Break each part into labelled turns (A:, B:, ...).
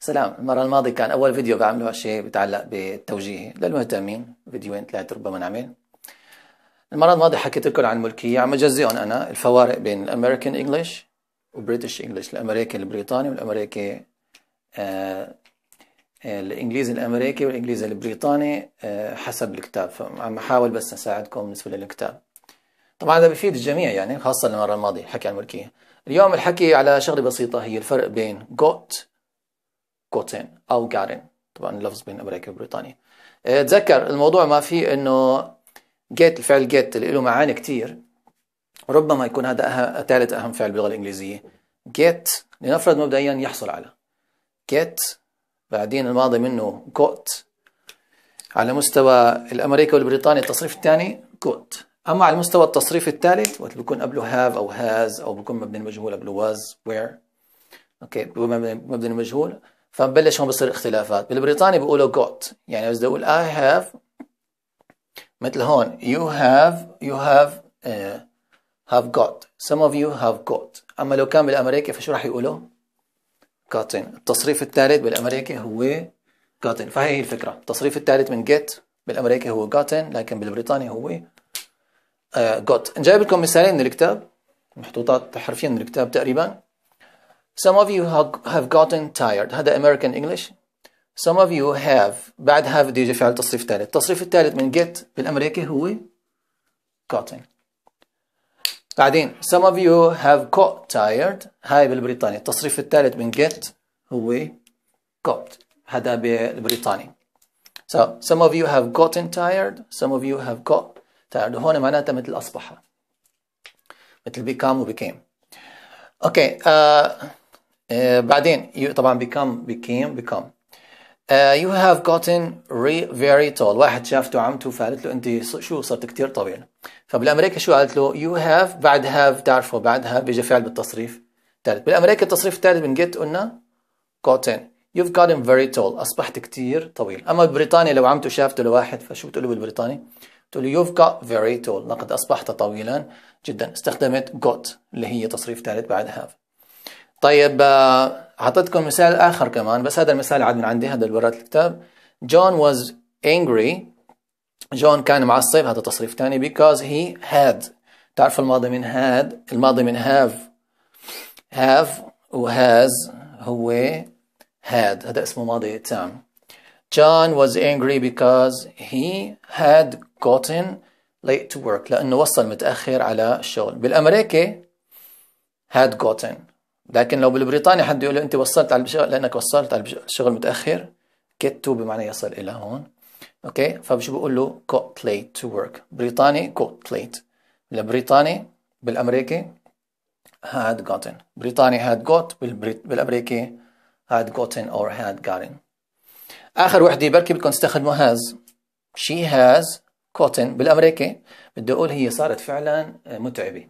A: سلام المرة الماضية كان أول فيديو بعمله شيء بتعلق بالتوجيه للمهتمين فيديوين ثلاثة ربما نعمل المرة الماضية حكيت لكم عن الملكية عم أجزئهم أنا الفوارق بين الأمريكان إنجلش وبريتش إنجلش الأمريكي البريطاني والأمريكي آه الإنجليزي الأمريكي والإنجليزي البريطاني آه حسب الكتاب فعم أحاول بس أساعدكم بالنسبة للكتاب طبعا هذا بفيد الجميع يعني خاصة المرة الماضية حكي عن الملكية اليوم الحكي على شغلة بسيطة هي الفرق بين got كوتين او جارين طبعا اللفظ بين امريكا وبريطانيا تذكر الموضوع ما فيه انه جيت الفعل جيت اللي له معاني كثير ربما يكون هذا أه... ثالث اهم فعل باللغه الانجليزيه جيت لنفرض مبدئيا يحصل على جيت بعدين الماضي منه كوت على مستوى الامريكا والبريطاني التصريف الثاني كوت اما على مستوى التصريف الثالث وقت بيكون قبله هاف او هاز او بيكون مبني المجهول قبله واز وير اوكي مبني المجهول فبلش هون بصير اختلافات بالبريطاني بيقولوا got يعني بس اقول I have مثل هون you have you have uh, have got some of you have got اما لو كان بالامريكي فشو راح يقولوا gotten التصريف الثالث بالامريكي هو gotten فهي هي الفكره التصريف الثالث من get بالامريكي هو gotten لكن بالبريطاني هو uh, got جايب لكم مثالين من الكتاب محطوطات حرفيا من الكتاب تقريبا Some of you have gotten tired هذا American English Some of you have بعد have دي يجي فعل تصريف ثالث التصريف الثالث من get بالأمريكي هو gotten بعدين some of you have got tired هاي بالبريطاني التصريف الثالث من get هو got هذا بالبريطاني So some of you have gotten tired some of you have got tired هون معناتها مثل أصبح مثل become و became Okay uh, آه، بعدين you طبعا become became become Uh, you have gotten re very tall واحد شافته عمته فقالت له انت شو صرت كثير طويل فبالامريكا شو قالت له you have بعد have تعرفوا بعد have بيجي فعل بالتصريف ثالث بالامريكا التصريف الثالث من get قلنا gotten you've gotten very tall اصبحت كثير طويل اما بريطانيا لو عمته شافته لواحد فشو بتقول له بالبريطاني بتقول له you've got very tall لقد اصبحت طويلا جدا استخدمت got اللي هي تصريف ثالث بعد have طيب آه، أعطيتكم مثال آخر كمان بس هذا المثال عاد من عندي هذا اللي برات الكتاب جون واز انجري جون كان معصب هذا تصريف ثاني بيكوز هي هاد تعرف الماضي من هاد الماضي من هاف هاف و هو هاد هذا اسمه ماضي تام جون واز انجري بيكوز هي هاد gotten late to work لأنه وصل متأخر على الشغل بالأمريكي had gotten لكن لو بالبريطاني حد يقول له انت وصلت على الشغل لانك وصلت على الشغل متاخر get to بمعنى يصل الى هون اوكي فشو بقول له got late to work بريطاني got late البريطاني بالامريكي had gotten بريطاني had got بالامريكي had gotten or had gotten اخر وحده بركي بدكم تستخدموا has she has gotten بالامريكي بدي اقول هي صارت فعلا متعبه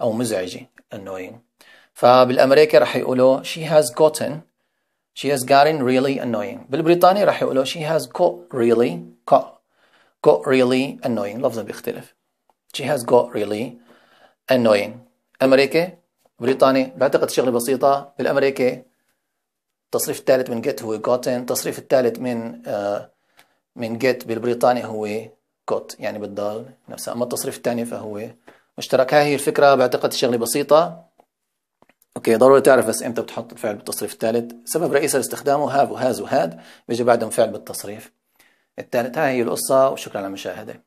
A: او مزعجه annoying فبالامريكا رح يقولوا she has gotten she has gotten really annoying بالبريطاني رح يقولوا she has got really got got really annoying لفظه بيختلف she has got really annoying امريكا بريطاني بعتقد شغله بسيطه بالامريكا التصريف الثالث من get هو gotten التصريف الثالث من uh, من get بالبريطاني هو got يعني بتضل نفسها أما التصريف الثاني فهو مشترك هاي هي الفكرة بعتقد شغله بسيطة اوكي ضروري تعرف بس امتى بتحط الفعل بالتصريف الثالث سبب رئيسي لاستخدامه هاف وهاز وهاد بيجي بعدهم فعل بالتصريف الثالث هاي هي القصة وشكرا على المشاهدة